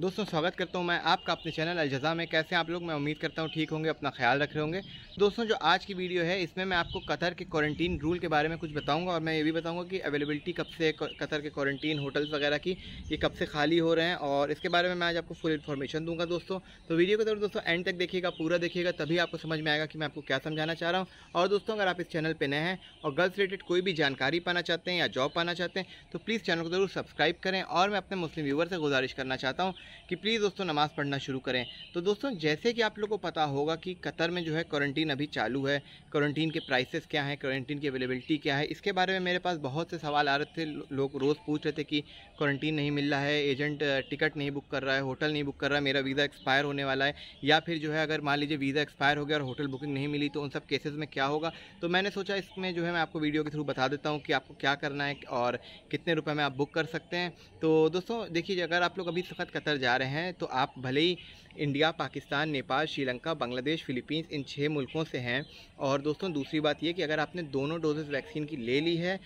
दोस्तों स्वागत करता हूं मैं आपका अपने चैनल अज़ा में कैसे हैं आप लोग मैं उम्मीद करता हूं ठीक होंगे अपना ख्याल रख रहे होंगे दोस्तों जो आज की वीडियो है इसमें मैं आपको कतर के क्वारंटीन रूल के बारे में कुछ बताऊंगा और मैं ये भी बताऊंगा कि अवेलेबिलिटी कब से कतर के क्वारंटीन होटल्स वगैरह की ये कब से खाली हो रहे हैं और इसके बारे में मैं आज आपको फुल इन्फॉर्मेशन दूँगा दोस्तों तो वीडियो को जरूर दोस्तों एंड तक देखिएगा पूरा देखिएगा तभी आपको समझ में आएगा कि मैं आपको क्या समझाना चाह रहा हूँ और दोस्तों अगर आप इस चैनल पर नए हैं और गर्ल्स रिलेटेड कोई भी जानकारी पाना चाहते हैं या जॉब पाना चाहते हैं तो प्लीज़ चैनल को ज़रूर सब्सक्राइब करें और मैं अपने मुस्लिम व्यूवर से गुजारिश करना चाहता हूँ कि प्लीज़ दोस्तों नमाज़ पढ़ना शुरू करें तो दोस्तों जैसे कि आप लोगों को पता होगा कि कतर में जो है क्वारंटीन अभी चालू है क्वारंटीन के प्राइसेस क्या हैं क्वारंटीन की अवेलेबिलिटी क्या है इसके बारे में मेरे पास बहुत से सवाल आ रहे थे लोग रोज़ पूछ रहे थे कि क्वारंटीन नहीं मिल रहा है एजेंट टिकट नहीं बुक कर रहा है होटल नहीं बुक कर रहा है मेरा वीज़ा एक्सपायर होने वाला है या फिर जो है अगर मान लीजिए वीज़ा एक्सपायर हो गया और होटल बुकिंग नहीं मिली तो उन सब केसेस में क्या होगा तो मैंने सोचा इसमें जो है मैं आपको वीडियो के थ्रू बता देता हूँ कि आपको क्या करना है और कितने रुपये में आप बुक कर सकते हैं तो दोस्तों देखिए अगर आप लोग अभी सख्त कतर अंदर जा रहे हैं तो आप भले ही इंडिया पाकिस्तान नेपाल श्रीलंका बांग्लादेश फिलीपींस इन छः मुल्कों से हैं और दोस्तों दूसरी बात यह कि अगर आपने दोनों डोजेज़ वैक्सीन की ले ली है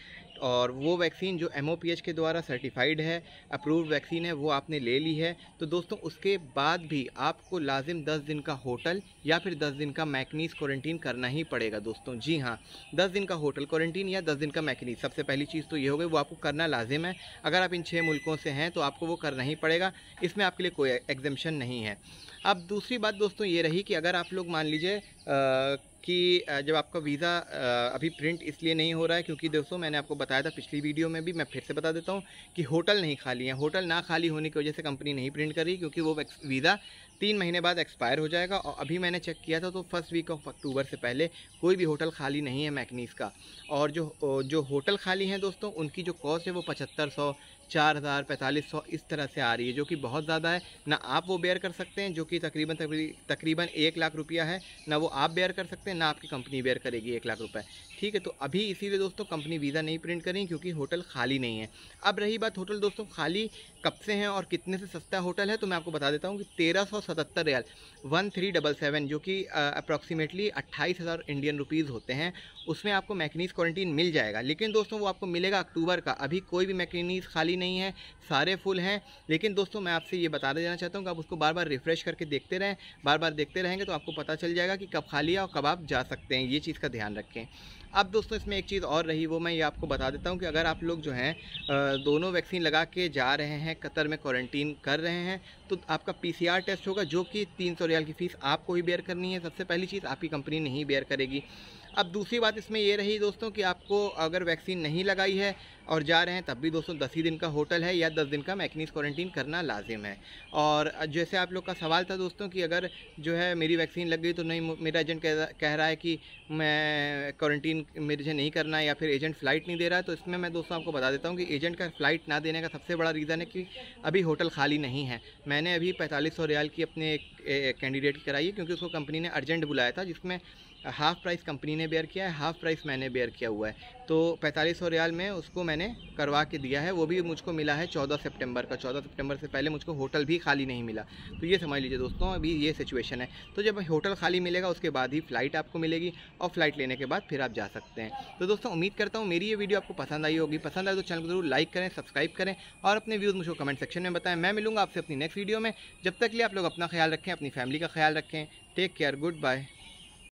और वो वैक्सीन जो एम के द्वारा सर्टिफाइड है अप्रूव वैक्सीन है वो आपने ले ली है तो दोस्तों उसके बाद भी आपको लाजिम दस दिन का होटल या फिर दस दिन का मैकनीस क्वारंटीन करना ही पड़ेगा दोस्तों जी हाँ दस दिन का होटल क्वारंटीन या दस दिन का मैकनीस सबसे पहली चीज़ तो ये हो गई वो आपको करना लाजिम है अगर आप इन छः मुल्कों से हैं तो आपको वो करना ही पड़ेगा इसमें आपके लिए कोई एग्जामेशन नहीं है अब दूसरी बात दोस्तों ये रही कि अगर आप लोग मान लीजिए कि जब आपका वीज़ा अभी प्रिंट इसलिए नहीं हो रहा है क्योंकि दोस्तों मैंने आपको बताया था पिछली वीडियो में भी मैं फिर से बता देता हूँ कि होटल नहीं खाली है होटल ना खाली होने की वजह से कंपनी नहीं प्रिंट कर रही क्योंकि वो वीज़ा तीन महीने बाद एक्सपायर हो जाएगा और अभी मैंने चेक किया था तो फर्स्ट वीक ऑफ अक्टूबर से पहले कोई भी होटल खाली नहीं है मैकनीस का और जो जो होटल खाली हैं दोस्तों उनकी जो कॉस्ट है वो पचहत्तर सौ चार हज़ार पैंतालीस सौ इस तरह से आ रही है जो कि बहुत ज़्यादा है ना आप वो बेयर कर सकते हैं जो कि तकरीबन तकरीबन एक लाख रुपया है ना वो आप बेयर कर सकते हैं ना आपकी कंपनी बेयर करेगी एक लाख रुपये ठीक है तो अभी इसीलिए दोस्तों कंपनी वीज़ा नहीं प्रिंट करें क्योंकि होटल खाली नहीं है अब रही बात होटल दोस्तों खाली कब से हैं और कितने से सस्ता होटल है तो मैं आपको बता देता हूँ कि तेरह सौ सतहत्तर रियाल वन थ्री डबल सेवन जो कि अप्रॉक्सीमेटली अट्ठाईस हज़ार इंडियन रुपीज़ होते हैं उसमें आपको मैकनीज क्वारंटीन मिल जाएगा लेकिन दोस्तों वो आपको मिलेगा अक्टूबर का अभी कोई भी मैकनीज खाली नहीं है सारे फुल हैं लेकिन दोस्तों मैं आपसे ये बता देना चाहता हूँ कि आप उसको बार बार रिफ़्रेश करके देखते रहें बार बार देखते रहेंगे तो आपको पता चल जाएगा कि कब खाली है और कब आप जा सकते हैं ये चीज़ का ध्यान रखें अब दोस्तों इसमें एक चीज़ और रही वो मैं ये आपको बता देता हूँ कि अगर आप लोग जो हैं दोनों वैक्सीन लगा के जा रहे हैं कतर में क्वारंटीन कर रहे हैं तो आपका पीसीआर टेस्ट होगा होगा जो कि तीन सौ रियाल की फ़ीस आपको ही बेयर करनी है सबसे पहली चीज़ आपकी कंपनी नहीं बेयर करेगी अब दूसरी बात इसमें यह रही दोस्तों कि आपको अगर वैक्सीन नहीं लगाई है और जा रहे हैं तब भी दोस्तों दस ही दिन का होटल है या दस दिन का मैकनीस क्वारंटीन करना लाजिम है और जैसे आप लोग का सवाल था दोस्तों कि अगर जो है मेरी वैक्सीन लग गई तो नहीं मेरा एजेंट कह रहा है कि मैं क्वारंटीन मेरे नहीं करना है या फिर एजेंट फ़्लाइट नहीं दे रहा है तो इसमें मैं दोस्तों आपको बता देता हूँ कि एजेंट का फ़्लाइट ना देने का सबसे बड़ा रीज़न है कि अभी होटल खाली नहीं है मैंने अभी पैंतालीस सौ रियाल की अपने एक कैंडिडेट की कराई है क्योंकि उसको कंपनी ने अर्जेंट बुलाया था जिसमें हाफ़ प्राइस कंपनी ने बेयर किया है हाफ़ प्राइस मैंने बेयर किया हुआ है तो पैंतालीस सौ रियाल में उसको मैंने करवा के दिया है वो भी मुझको मिला है चौदह सितंबर का चौदह सितंबर से पहले मुझको होटल भी खाली नहीं मिला तो ये समझ लीजिए दोस्तों अभी ये सिचुएशन है तो जब होटल खाली मिलेगा उसके बाद ही फ़्लाइट आपको मिलेगी और फ़्लाइट लेने के बाद फिर आप जा सकते हैं तो दोस्तों उम्मीद करता हूँ मेरी ये वीडियो आपको पसंद आई होगी पसंद आए तो चैनल को ज़रूर लाइक करें सब्सक्राइब करें और अपने व्यूज़ मुझको कमेंट सेक्शन में बताएं मैं मिलूँगा आपसे अपनी नेक्स्ट वीडियो में जब तक लिए आप लोग अपना ख्याल रखें अपनी फैमिली का ख्याल रखें टेक केयर गुड बाय